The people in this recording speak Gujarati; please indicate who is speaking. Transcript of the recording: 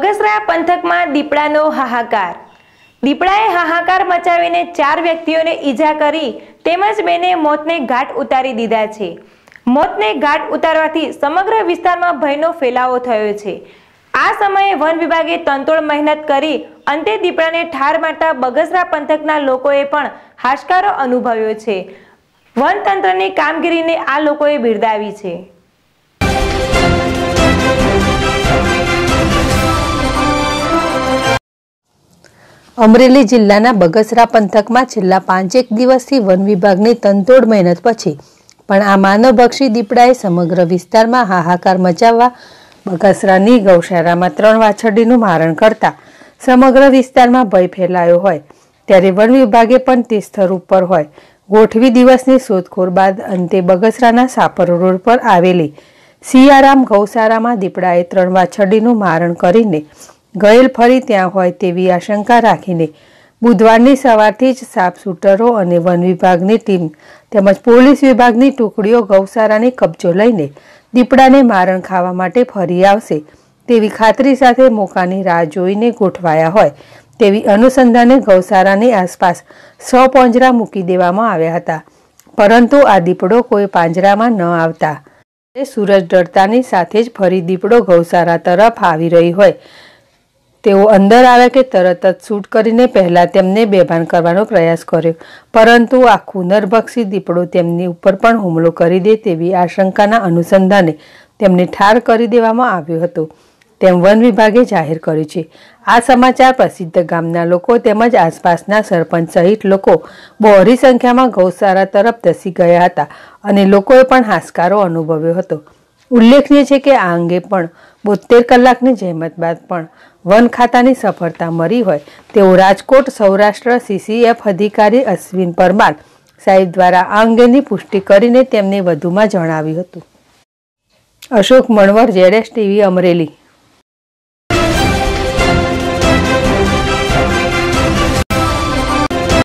Speaker 1: બગસરા પંથકમાં દીપડાનો હાહાકાર દીપડાએ હાહાકાર મચાવીને ચાર વ્યક્તિઓને ઈજા કરી તેમજ બેને મોતને ઘાટ ઉતારી દીધા છે મોતને ઘાટ ઉતારવાથી સમગ્ર વિસ્તારમાં ભયનો ફેલાવો થયો છે આ સમયે વન વિભાગે તંતોડ મહેનત કરી અંતે દીપડાને ઠાર મારતા બગસરા પંથકના લોકોએ પણ હાશકારો અનુભવ્યો છે વનતંત્રની કામગીરીને આ લોકોએ બિરદાવી છે
Speaker 2: અમરેલી જિલ્લાના બગસરા પંથકમાં છેલ્લા પાંચેક દિવસથી વન વિભાગની તનતોડ મહેનત પછી પણ આ માનવભક્ષી દીપડાએ સમગ્ર વિસ્તારમાં હાહાકાર મચાવવા બગસરાની ગૌશાળામાં ત્રણ વાછરડીનું મારણ કરતા સમગ્ર વિસ્તારમાં ભય ફેલાયો હોય ત્યારે વન વિભાગે પણ તે સ્થળ ઉપર હોય ગોઠવી દિવસની શોધખોળ બાદ અંતે બગસરાના સાપર રોડ પર આવેલી સિયારામ ગૌશાળામાં દીપડાએ ત્રણ વાછરડીનું મારણ કરીને ગયેલ ફરી ત્યાં હોય તેવી આશંકા રાખીને બુધવારની સવારથી જ સાપ શૂટરો અને વન વિભાગની ટીમ તેમજ પોલીસ વિભાગની ટુકડીઓ ગૌશાળાની કબજો લઈને દીપડાને મારણ ખાવા માટે ફરી આવશે તેવી ખાતરી સાથે મોકાની રાહ જોઈને ગોઠવાયા હોય તેવી અનુસંધાને ગૌશાળાની આસપાસ સો પોંજરા મૂકી દેવામાં આવ્યા હતા પરંતુ આ દીપડો કોઈ પાંજરામાં ન આવતા સૂરજ ડરતાની સાથે જ ફરી દીપડો ગૌશાળા તરફ આવી રહી હોય તેઓ અંદર આવ્યા કે તરત જ શૂટ કરીને પહેલાં તેમને બેભાન કરવાનો પ્રયાસ કર્યો પરંતુ આખું નરભક્ષી દીપડો તેમની ઉપર પણ હુમલો કરી દે તેવી આશંકાના અનુસંધાને તેમને ઠાર કરી દેવામાં આવ્યો હતો તેમ વન વિભાગે જાહેર કર્યું છે આ સમાચાર પ્રસિદ્ધ ગામના લોકો તેમજ આસપાસના સરપંચ સહિત લોકો બહોરી સંખ્યામાં ગૌશાળા તરફ ધસી ગયા હતા અને લોકોએ પણ હાશકારો અનુભવ્યો હતો ઉલ્લેખનીય છે કે આ અંગે પણ બોતેર કલાકની જહેમત બાદ પણ વન ખાતાની સફળતા મળી હોય તેવું રાજકોટ સૌરાષ્ટ્ર સીસીએફ અધિકારી અશ્વિન પરમાર સાહેબ દ્વારા આ અંગેની પુષ્ટિ કરીને તેમને વધુમાં જણાવ્યું હતું અશોક મણવર જેડેશ ટીવી અમરેલી